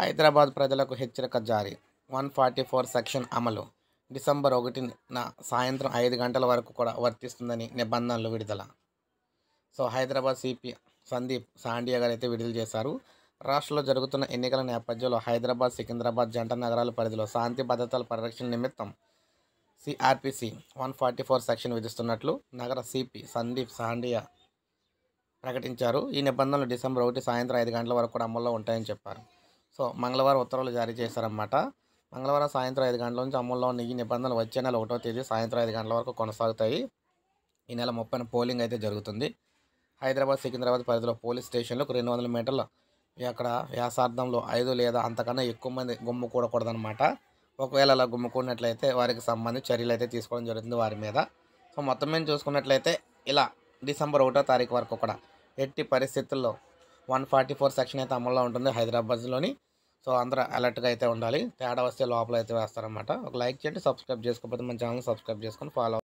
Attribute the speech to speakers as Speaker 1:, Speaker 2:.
Speaker 1: హైదరాబాద్ ప్రజలకు హెచ్చరిక జారీ వన్ ఫార్టీ ఫోర్ సెక్షన్ అమలు డిసెంబర్ ఒకటిన సాయంత్రం ఐదు గంటల వరకు కూడా వర్తిస్తుందని నిబంధనలు విడుదల సో హైదరాబాద్ సిపి సందీప్ సాండియా గారు అయితే విడుదల చేశారు రాష్ట్రంలో జరుగుతున్న ఎన్నికల నేపథ్యంలో హైదరాబాద్ సికింద్రాబాద్ జంట నగరాల పరిధిలో శాంతి భద్రతల పరిరక్షణ నిమిత్తం CrPC one forty four section విధిస్తున్నట్లు నగర సిపి సందీప్ సాండియా ప్రకటించారు ఈ నిబంధనలు డిసెంబర్ ఒకటి సాయంత్రం ఐదు గంటల వరకు కూడా అమల్లో ఉంటాయని చెప్పారు సో మంగళవారం ఉత్తర్వులు జారీ చేశారన్నమాట మంగళవారం సాయంత్రం ఐదు గంటల నుంచి అమల్లో ఉన్న ఈ నిబంధనలు వచ్చే నెల ఒకటో తేదీ సాయంత్రం ఐదు గంటల వరకు కొనసాగుతాయి ఈ నెల ముప్పై పోలింగ్ అయితే జరుగుతుంది హైదరాబాద్ సికింద్రాబాద్ పరిధిలో పోలీస్ స్టేషన్లకు రెండు వందల మీటర్ల అక్కడ వ్యాసార్థంలో ఐదు లేదా అంతకన్నా ఎక్కువ మంది గుమ్ము కూడకూడదనమాట ఒకవేళ అలా కూడినట్లయితే వారికి సంబంధించి చర్యలు అయితే తీసుకోవడం జరుగుతుంది వారి మీద సో మొత్తం మీద చూసుకున్నట్లయితే ఇలా డిసెంబర్ ఒకటో తారీఖు వరకు కూడా ఎట్టి పరిస్థితుల్లో వన్ ఫార్టీ ఫోర్ సెక్షన్ అయితే అమల్లో ఉంటుంది హైదరాబాద్లోని సో అందరూ అలర్ట్గా అయితే ఉండాలి తేడా వస్తే లోపల అయితే వేస్తారనమాట ఒక లైక్ చేయండి సబ్స్క్రైబ్ చేసుకోకపోతే మన ఛానల్ సబ్స్క్రైబ్ చేసుకొని ఫాలో